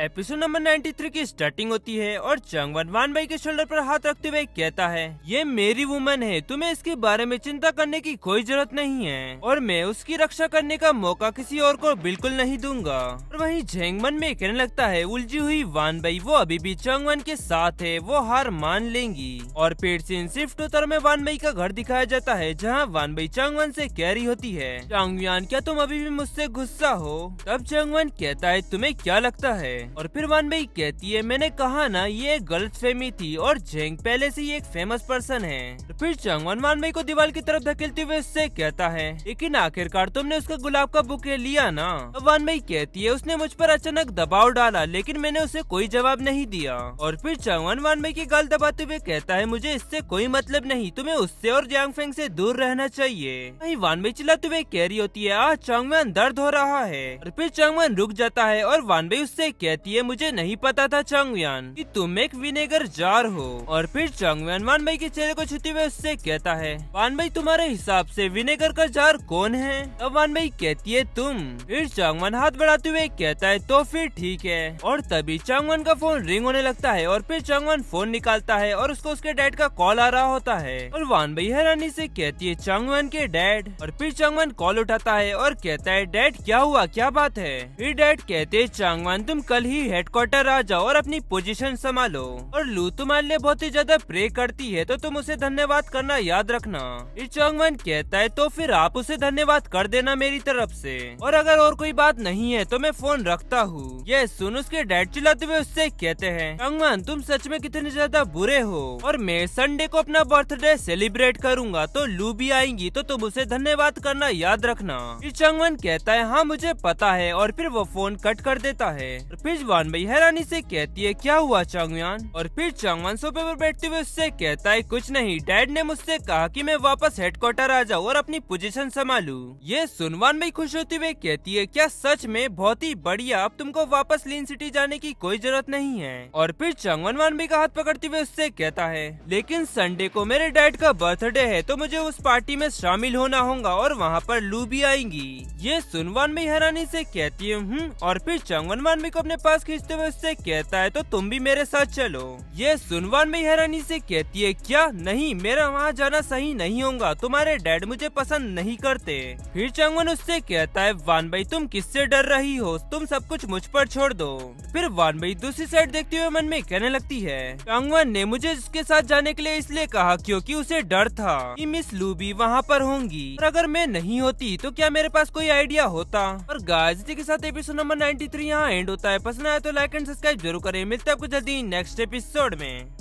episode number 93 की starting होती है और चंग वनवान भाई के शोल्डर पर हाथ रखते हुए कहता है ये मेरी वुमन है तुम्हें इसके बारे में चिंता करने की कोई जरूरत नहीं है और मैं उसकी रक्षा करने का मौका किसी और को बिल्कुल नहीं दूंगा और वही झेंगमन में कहने लगता है उलझी हुई वान भाई वो अभी भी चंगवन के साथ है वो हार मान लेंगी और पेड़ ऐसी शिफ्ट होता में वान भाई का घर दिखाया जाता है जहाँ वान भाई चंगवन ऐसी कैरी होती है चांगवान क्या तुम अभी भी मुझसे गुस्सा हो तब चंगवन कहता है तुम्हे क्या लगता है और फिर भाई कहती है मैंने कहा ना ये गलत फेमी थी और जेंग पहले से ही एक फेमस पर्सन है तो फिर वन भाई को दीवार की तरफ धकेलते हुए उससे कहता है लेकिन आखिरकार तुमने उसका गुलाब का बुके लिया ना तो वन भाई कहती है उसने मुझ पर अचानक दबाव डाला लेकिन मैंने उसे कोई जवाब नहीं दिया और फिर वन भाई की गाल दबाते हुए कहता है मुझे इससे कोई मतलब नहीं तुम्हें उससे और जियांग फेंग से दूर रहना चाहिए वही भाई चिल्लाते हुए कह रही होती है आज चंग दर्द हो रहा है और फिर चंग रुक जाता है और वन भाई उससे कह कहती है मुझे नहीं पता था चांगवियान कि तुम एक विनेगर जार हो और फिर चांगवियान वान भाई के चेहरे को छुते हुए उससे कहता है वान भाई तुम्हारे हिसाब से विनेगर का जार कौन है तब वान भाई कहती है तुम फिर चांगवान हाथ बढ़ाते हुए कहता है तो फिर ठीक है और तभी चांगवान का फोन रिंग होने लगता है और फिर चांगवान फोन निकालता है और उसको उसके डैड का कॉल आ रहा होता है और वान भाई हैरानी से कहती है चांगवान के डैड और फिर चांगवान कॉल उठाता है और कहता है डैड क्या हुआ क्या बात है फिर डैड कहते हैं चांगवान तुम कल जल्द ही हेडक्वार्टर आ जाओ और अपनी पोजीशन संभालो और लू तुम्हारे लिए बहुत ही ज्यादा प्रे करती है तो तुम उसे धन्यवाद करना याद रखना चौंग वन कहता है तो फिर आप उसे धन्यवाद कर देना मेरी तरफ से और अगर और कोई बात नहीं है तो मैं फोन रखता हूँ ये सुन उसके डैड चिल्लाते हुए उससे कहते हैं चंगमन तुम सच में कितने ज्यादा बुरे हो और मैं संडे को अपना बर्थडे सेलिब्रेट करूंगा तो लू भी आएंगी तो तुम उसे धन्यवाद करना याद रखना इचोंग वन कहता है हाँ मुझे पता है और फिर वो फोन कट कर देता है फिर मेजबान भाई हैरानी से कहती है क्या हुआ चांगवान और फिर चांगवान सोफे पर बैठते हुए उससे कहता है कुछ नहीं डैड ने मुझसे कहा कि मैं वापस हेडक्वार्टर आ जाऊँ और अपनी पोजीशन संभालू ये सुनवान भाई खुश होते हुए कहती है क्या सच में बहुत ही बढ़िया अब तुमको वापस लीन सिटी जाने की कोई जरूरत नहीं है और फिर चांगवान वान भाई का हाथ पकड़ते हुए उससे कहता है लेकिन संडे को मेरे डैड का बर्थडे है तो मुझे उस पार्टी में शामिल होना होगा और वहाँ पर लू भी आएंगी ये सुनवान भाई हैरानी से कहती है हम्म, और फिर चांगवान वान भाई को अपने पास खींचते हुए उससे कहता है तो तुम भी मेरे साथ चलो ये सुनवान में हैरानी से कहती है क्या नहीं मेरा वहाँ जाना सही नहीं होगा तुम्हारे डैड मुझे पसंद नहीं करते फिर चंगवन उससे कहता है वान भाई तुम किससे डर रही हो तुम सब कुछ मुझ पर छोड़ दो फिर वान भाई दूसरी साइड देखते हुए मन में कहने लगती है चंगवन ने मुझे उसके साथ जाने के लिए इसलिए कहा क्योंकि उसे डर था कि मिस लूबी वहाँ पर होंगी और अगर मैं नहीं होती तो क्या मेरे पास कोई आइडिया होता और गाजी के साथ एपिसोड नंबर 93 थ्री यहाँ एंड होता है पसंद आया तो लाइक एंड सब्सक्राइब जरूर करें मिलते हैं आपको जल्दी नेक्स्ट एपिसोड में